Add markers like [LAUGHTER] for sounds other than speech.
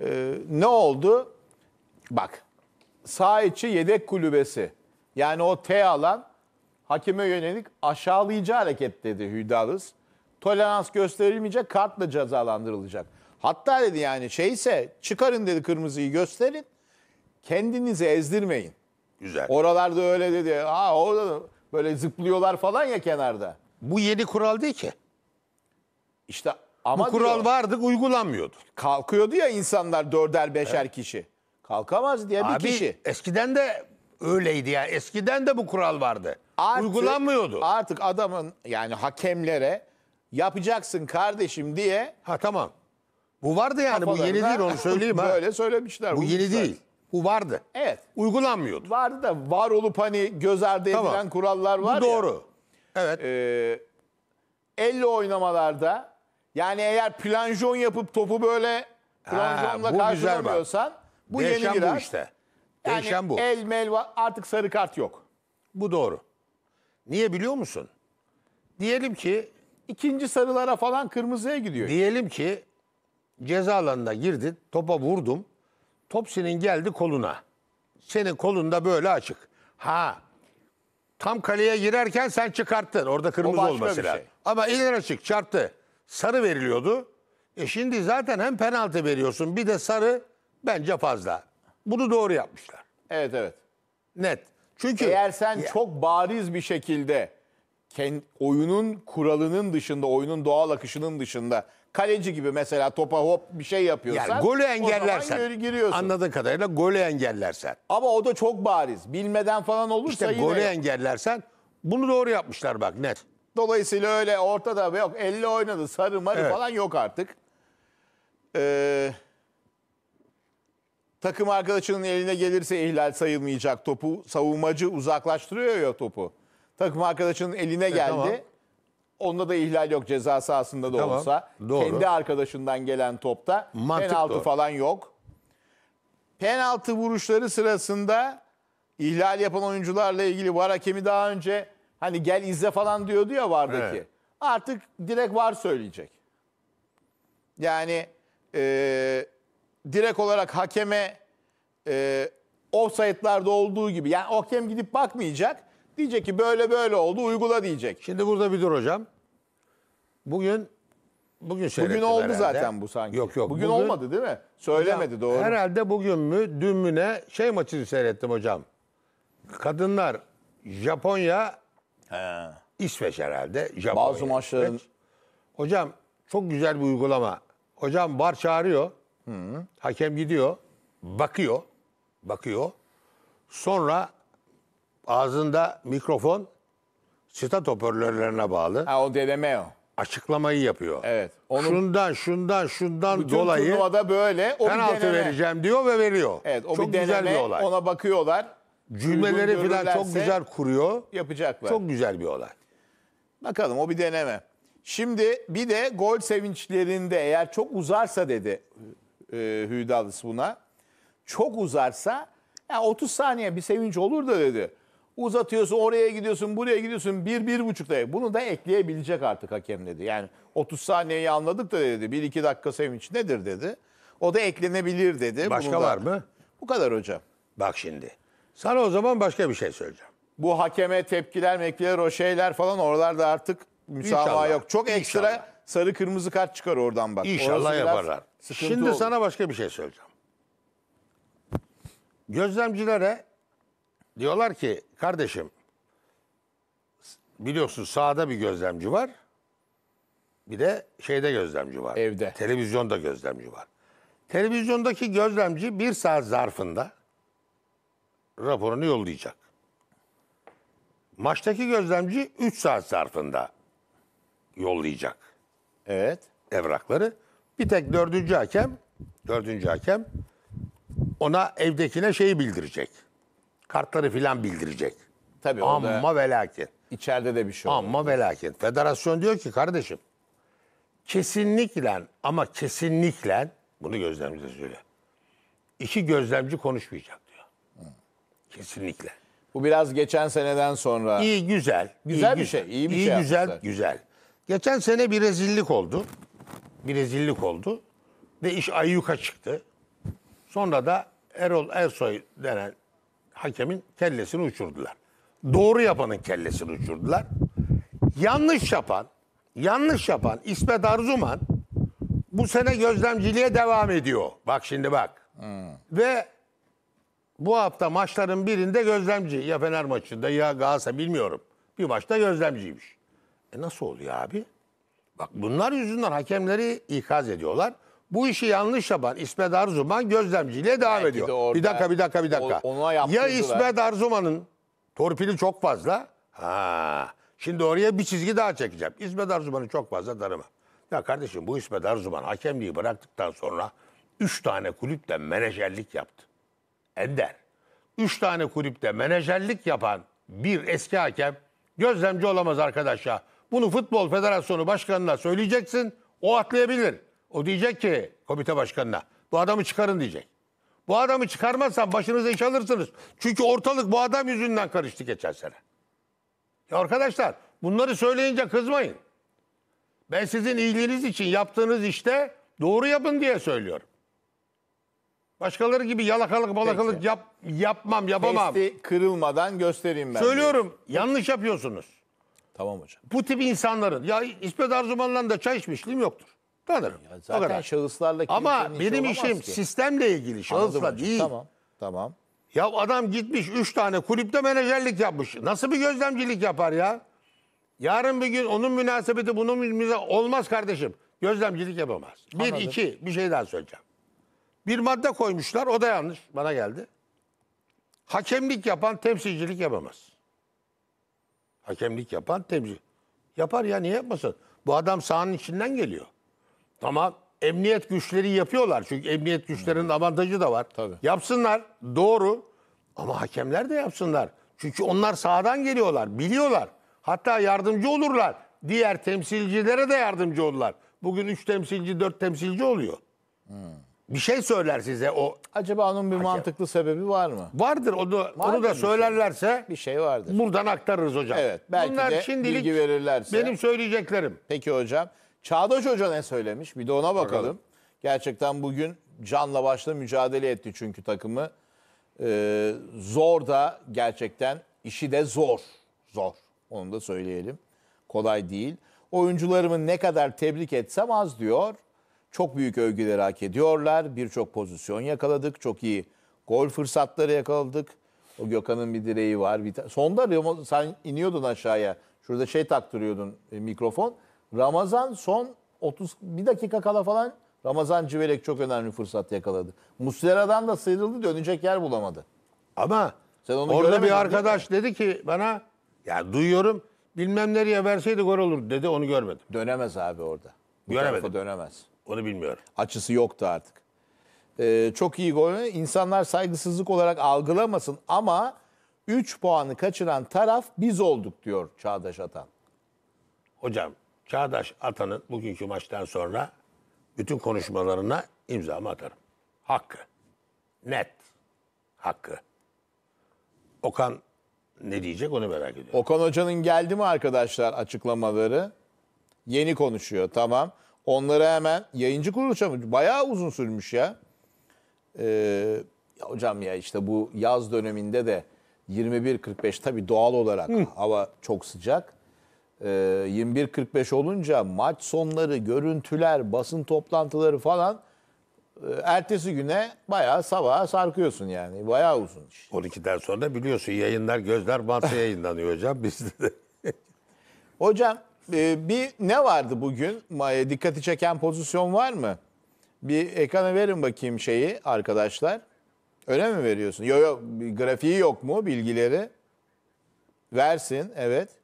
Ee, ne oldu? Bak sağ içi yedek kulübesi. Yani o T alan hakime yönelik aşağılayıcı hareket dedi Hüdalis. Tolerans gösterilmeyecek kartla cezalandırılacak. Hatta dedi yani şeyse çıkarın dedi kırmızıyı gösterin. Kendinizi ezdirmeyin. Güzel. Oralarda öyle dedi. Ha orada böyle zıplıyorlar falan ya kenarda. Bu yeni kural değil ki. İşte ama Bu kural diyor, vardı uygulanmıyordu. Kalkıyordu ya insanlar dörder beşer evet. kişi. Kalkamaz diye Abi, bir kişi. Eskiden de öyleydi ya. Eskiden de bu kural vardı. Artık, Uygulanmıyordu. Artık adamın yani hakemlere yapacaksın kardeşim diye. Ha tamam. Bu vardı yani bu yeni değil onu söyleyeyim ha. [LAUGHS] Böyle söylemişler. Bu yeni değil. Bu vardı. Evet. Uygulanmıyordu. Vardı da var olup hani göz ardı edilen tamam. kurallar var bu ya. doğru. Evet. Ee, 50 oynamalarda yani eğer planjon yapıp topu böyle planjonla bu karşılamıyorsan bu Değişen yeni bu viraj. işte. Yani bu. el mel artık sarı kart yok. Bu doğru. Niye biliyor musun? Diyelim ki ikinci sarılara falan kırmızıya gidiyor. diyelim ki ceza alanına girdin, topa vurdum. Top senin geldi koluna. Senin kolunda böyle açık. Ha. Tam kaleye girerken sen çıkarttın. Orada kırmızı başka olması lazım. şey. Ama ileri açık çarptı sarı veriliyordu. E şimdi zaten hem penaltı veriyorsun bir de sarı bence fazla. Bunu doğru yapmışlar. Evet evet. Net. Çünkü eğer sen ya. çok bariz bir şekilde kend, oyunun kuralının dışında, oyunun doğal akışının dışında kaleci gibi mesela topa hop bir şey yapıyorsan yani golü engellersen giriyorsun. Anladığın kadarıyla golü engellersen. Ama o da çok bariz. Bilmeden falan olursa İşte yine golü yok. engellersen bunu doğru yapmışlar bak net. Dolayısıyla öyle ortada yok 50 oynadı sarı marı Evet. falan yok artık. Ee, takım arkadaşının eline gelirse ihlal sayılmayacak topu. Savunmacı uzaklaştırıyor ya topu. Takım arkadaşının eline e, geldi. tamam. Onda da ihlal yok ceza sahasında da Tamam, olsa. doğru. Kendi arkadaşından gelen topta Mantık penaltı doğru. falan yok. Penaltı vuruşları sırasında ihlal yapan oyuncularla ilgili var hakemi daha önce Hani gel izle falan diyordu ya vardaki. Evet. Artık direkt var söyleyecek. Yani e, direkt olarak hakeme e, offside'larda olduğu gibi. Yani hakem gidip bakmayacak. Diyecek ki böyle böyle oldu uygula diyecek. Şimdi burada bir dur hocam. Bugün bugün Bugün oldu herhalde. zaten bu sanki. Yok yok. Bugün, bugün olmadı değil mi? Söylemedi doğru. Herhalde bugün mü dün mü ne şey maçını seyrettim hocam. Kadınlar Japonya He. İsveç herhalde. Japonya, Bazı maçların... Hocam çok güzel bir uygulama. Hocam var çağırıyor. Hı -hı. Hakem gidiyor. Bakıyor. Bakıyor. Sonra ağzında mikrofon stat hoparlörlerine bağlı. Ha o deneme o. Açıklamayı yapıyor. Evet. Onun, şundan şundan şundan bütün dolayı. Bütün turnuvada böyle. O penaltı vereceğim diyor ve veriyor. Evet o Çok bir deneme, güzel bir olay. Ona bakıyorlar cümleleri falan çok güzel kuruyor. Yapacaklar. Çok güzel bir olay. Bakalım o bir deneme. Şimdi bir de gol sevinçlerinde eğer çok uzarsa dedi e, Hüdalis buna. Çok uzarsa yani 30 saniye bir sevinç olur da dedi. Uzatıyorsun oraya gidiyorsun buraya gidiyorsun bir bir buçuk dakika. Bunu da ekleyebilecek artık hakem dedi. Yani 30 saniyeyi anladık da dedi. Bir iki dakika sevinç nedir dedi. O da eklenebilir dedi. Başka Bunu da... mı? Bu kadar hocam. Bak şimdi. Sana o zaman başka bir şey söyleyeceğim. Bu hakeme tepkiler, mekliler, o şeyler falan oralarda artık müsamaha yok. Çok ekstra İnşallah. sarı kırmızı kart çıkar oradan bak. İnşallah yaparlar. Şimdi olur. sana başka bir şey söyleyeceğim. Gözlemcilere diyorlar ki kardeşim biliyorsun sahada bir gözlemci var. Bir de şeyde gözlemci var. Evde. Televizyonda gözlemci var. Televizyondaki gözlemci bir saat zarfında raporunu yollayacak. Maçtaki gözlemci 3 saat zarfında yollayacak Evet. evrakları. Bir tek dördüncü hakem, dördüncü hakem ona evdekine şeyi bildirecek. Kartları filan bildirecek. Tabii orada Amma ve lakin. içeride de bir şey oldu. Ama ve lakin federasyon diyor ki kardeşim kesinlikle ama kesinlikle bunu gözlemci söyle. İki gözlemci konuşmayacak. Kesinlikle. Bu biraz geçen seneden sonra. İyi güzel. Güzel iyi, bir şey. İyi bir iyi, şey güzel, yapmışlar. güzel. Geçen sene bir rezillik oldu. Bir rezillik oldu. Ve iş ayyuka çıktı. Sonra da Erol Ersoy denen hakemin kellesini uçurdular. Doğru yapanın kellesini uçurdular. Yanlış yapan, yanlış yapan İsmet Arzuman bu sene gözlemciliğe devam ediyor. Bak şimdi bak. Hmm. Ve bu hafta maçların birinde gözlemci. Ya Fener maçında ya Galatasaray bilmiyorum. Bir maçta gözlemciymiş. E nasıl oluyor abi? Bak bunlar yüzünden hakemleri ikaz ediyorlar. Bu işi yanlış yapan İsmet Arzuman gözlemciyle devam Belki ediyor. De orada, bir dakika bir dakika bir dakika. Ona ya İsmet Arzuman'ın torpili çok fazla. Ha. Şimdi oraya bir çizgi daha çekeceğim. İsmet Arzuman'ı çok fazla tanımam. Ya kardeşim bu İsmet Arzuman hakemliği bıraktıktan sonra 3 tane kulüpten menajerlik yaptı. Ender. Üç tane kulüpte menajerlik yapan bir eski hakem gözlemci olamaz arkadaş Bunu Futbol Federasyonu Başkanı'na söyleyeceksin. O atlayabilir. O diyecek ki komite başkanına bu adamı çıkarın diyecek. Bu adamı çıkarmazsan başınıza iş alırsınız. Çünkü ortalık bu adam yüzünden karıştı geçen sene. Ya arkadaşlar bunları söyleyince kızmayın. Ben sizin iyiliğiniz için yaptığınız işte doğru yapın diye söylüyorum. Başkaları gibi yalakalık balakalık yap, yapmam yapamam. Testi kırılmadan göstereyim ben. Söylüyorum yanlış yapıyorsunuz. Tamam hocam. Bu tip insanların ya İsmet Arzuman'la da çay içmişliğim yoktur. Tanırım. Ya zaten o kadar. şahıslarla Ama benim işim ki. sistemle ilgili Anladım şahısla hocam. değil. Tamam. Tamam. Ya adam gitmiş 3 tane kulüpte menajerlik yapmış. Nasıl bir gözlemcilik yapar ya? Yarın bir gün onun münasebeti bunun münasebeti olmaz kardeşim. Gözlemcilik yapamaz. Bir Anladım. iki bir şey daha söyleyeceğim. Bir madde koymuşlar. O da yanlış. Bana geldi. Hakemlik yapan temsilcilik yapamaz. Hakemlik yapan temsil Yapar ya niye yapmasın? Bu adam sahanın içinden geliyor. Tamam, emniyet güçleri yapıyorlar. Çünkü emniyet güçlerinin avantajı da var. Tabii. Yapsınlar. Doğru. Ama hakemler de yapsınlar. Çünkü onlar sahadan geliyorlar. Biliyorlar. Hatta yardımcı olurlar. Diğer temsilcilere de yardımcı olurlar. Bugün 3 temsilci, 4 temsilci oluyor. Hmm bir şey söyler size o. Acaba onun bir Acaba. mantıklı sebebi var mı? Vardır onu Vardır onu da şey? söylerlerse bir şey vardır. buradan aktarırız hocam. Evet, belki Bunlar de şimdilik bilgi verirlerse. benim söyleyeceklerim. Peki hocam. Çağdaş Hoca ne söylemiş? Bir de ona bakalım. Bakalım. Gerçekten bugün canla başla mücadele etti çünkü takımı. Ee, zor da gerçekten işi de zor. Zor. Onu da söyleyelim. Kolay değil. Oyuncularımı ne kadar tebrik etsem az diyor çok büyük övgüler hak ediyorlar. Birçok pozisyon yakaladık. Çok iyi gol fırsatları yakaladık. O Gökhan'ın bir direği var. Bir Sonda sen iniyordun aşağıya. Şurada şey taktırıyordun e, mikrofon. Ramazan son 30 bir dakika kala falan Ramazan Civelek çok önemli fırsat yakaladı. Muslera'dan da sıyrıldı dönecek yer bulamadı. Ama sen onu orada bir arkadaş dedi ki bana ya duyuyorum bilmem nereye verseydi gol olur dedi onu görmedim. Dönemez abi orada. Bu Göremedim. Dönemez. Onu bilmiyorum. Açısı yoktu artık. Ee, çok iyi gol. İnsanlar saygısızlık olarak algılamasın ama 3 puanı kaçıran taraf biz olduk diyor Çağdaş Atan. Hocam Çağdaş Atan'ın bugünkü maçtan sonra bütün konuşmalarına imzamı atarım. Hakkı. Net. Hakkı. Okan ne diyecek onu merak ediyorum. Okan Hoca'nın geldi mi arkadaşlar açıklamaları? Yeni konuşuyor tamam. Onları hemen yayıncı kuruluşa mı? Bayağı uzun sürmüş ya. Ee, ya hocam ya işte bu yaz döneminde de 21.45 tabii doğal olarak Hı. hava çok sıcak. Ee, 21.45 olunca maç sonları, görüntüler, basın toplantıları falan e, ertesi güne bayağı sabaha sarkıyorsun yani. Bayağı uzun iş. 12'den sonra biliyorsun yayınlar gözler bantı yayınlanıyor hocam bizde de. hocam ee, bir ne vardı bugün? E, dikkati çeken pozisyon var mı? Bir ekranı verin bakayım şeyi arkadaşlar. Öyle mi veriyorsun? Yok yok grafiği yok mu bilgileri? Versin evet.